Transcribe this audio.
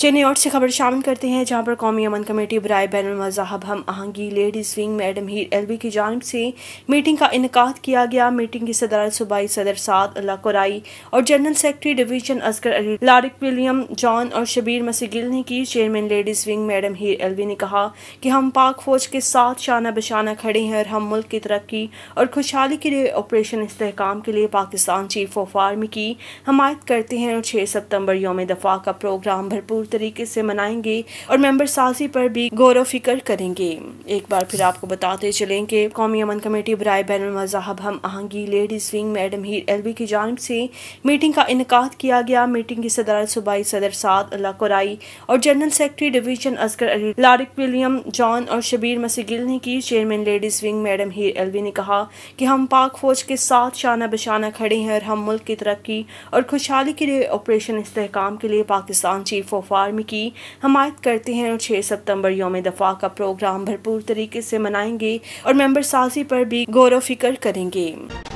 चेन्नई और से खबर शामिल करते हैं जहां पर कौमी अमन कमेटी बरए बैन मजाहब हम आहंगी ladies wing madam Heer Elvi की जानब से मीटिंग का इनका किया गया मीटिंग की सदारत सूबाई सदर साद अल्लाह कराई और general secretary division Asghar Ali Lariq William John और शबीर मसीगिल ने की chairman ladies wing madam Heer Elvi ने कहा कि हम पाक फ़ौज के साथ शाना बशाना खड़े हैं और हम मुल्क की तरक्की और खुशहाली के लिए ऑपरेशन इसकाम के लिए पाकिस्तान चीफ ऑफ आर्मी की हमायत करते हैं और छः सितम्बर योम दफा का प्रोग्राम भरपूर तरीके से मनाएंगे और मेंबर साजी पर भी गौर फिक्र करेंगे एक बार फिर आपको बताते चलें कि कौमी अमन कमेटी बरए बैन मजाहब हम आहंगी लेडीज़ विंग मैडम हीर एल की जानब से मीटिंग का इनका किया गया मीटिंग की सदारत सूबाई सदर साद अल्लाह कोराई और general secretary division Asghar Ali Lariq William John और शबीर मसीगिल ने की chairman ladies wing madam Heer एल ने कहा कि हम पाक फौज के साथ शाना बशाना खड़े हैं और हम मुल्क की तरक्की और खुशहाली के लिए ऑपरेशन इस्तेकाम के लिए पाकिस्तान चीफ ऑफ आर्मी की हमायत करते हैं और छः सितम्बर योम दफा का प्रोग्राम भरपूर तरीके से मनाएंगे और मेम्बर साजी पर भी गौर फिक्र करेंगे